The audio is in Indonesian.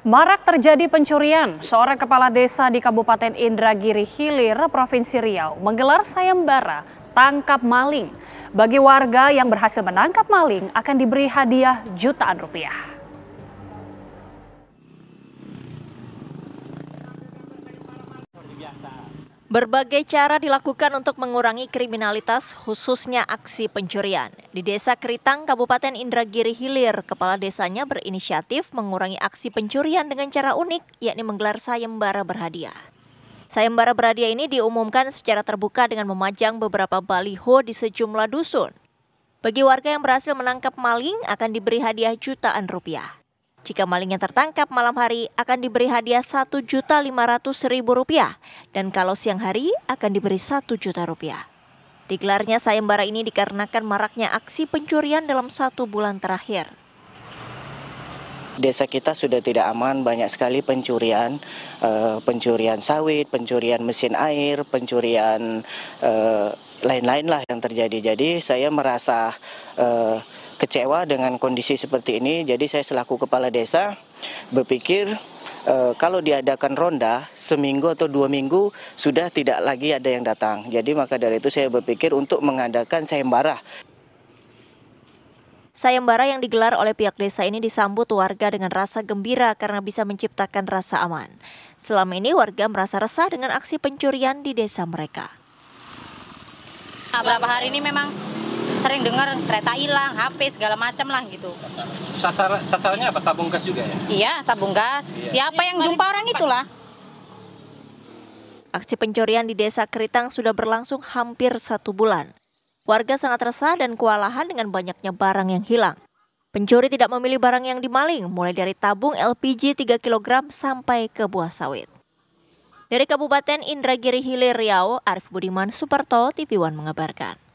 Marak terjadi pencurian. Seorang kepala desa di Kabupaten Indragiri Hilir, Provinsi Riau, menggelar sayembara tangkap maling. Bagi warga yang berhasil menangkap maling akan diberi hadiah jutaan rupiah. Berbagai cara dilakukan untuk mengurangi kriminalitas, khususnya aksi pencurian. Di Desa Keritang, Kabupaten Indragiri Hilir, kepala desanya berinisiatif mengurangi aksi pencurian dengan cara unik, yakni menggelar sayembara berhadiah. Sayembara berhadiah ini diumumkan secara terbuka dengan memajang beberapa baliho di sejumlah dusun. Bagi warga yang berhasil menangkap maling akan diberi hadiah jutaan rupiah. Jika maling yang tertangkap malam hari akan diberi hadiah satu juta lima ratus ribu rupiah dan kalau siang hari akan diberi satu juta rupiah. Digelarnya sayembara ini dikarenakan maraknya aksi pencurian dalam satu bulan terakhir. Desa kita sudah tidak aman, banyak sekali pencurian, eh, pencurian sawit, pencurian mesin air, pencurian eh, lain-lain lah yang terjadi. Jadi saya merasa eh, kecewa dengan kondisi seperti ini. Jadi saya selaku kepala desa berpikir e, kalau diadakan ronda seminggu atau dua minggu sudah tidak lagi ada yang datang. Jadi maka dari itu saya berpikir untuk mengadakan sayembara. Sayembara yang digelar oleh pihak desa ini disambut warga dengan rasa gembira karena bisa menciptakan rasa aman. Selama ini warga merasa resah dengan aksi pencurian di desa mereka. berapa hari ini memang sering dengar kereta hilang, HP segala macam lah gitu. Sasar, sasarannya apa? Tabung gas juga ya? Iya, tabung gas. Iya. Siapa yang jumpa orang itulah. Aksi pencurian di Desa Keritang sudah berlangsung hampir satu bulan. Warga sangat resah dan kewalahan dengan banyaknya barang yang hilang. Pencuri tidak memilih barang yang dimaling, mulai dari tabung LPG 3 kg sampai ke buah sawit. Dari Kabupaten Indragiri Hilir Riau, Arif Budiman Suparto, TV One mengabarkan.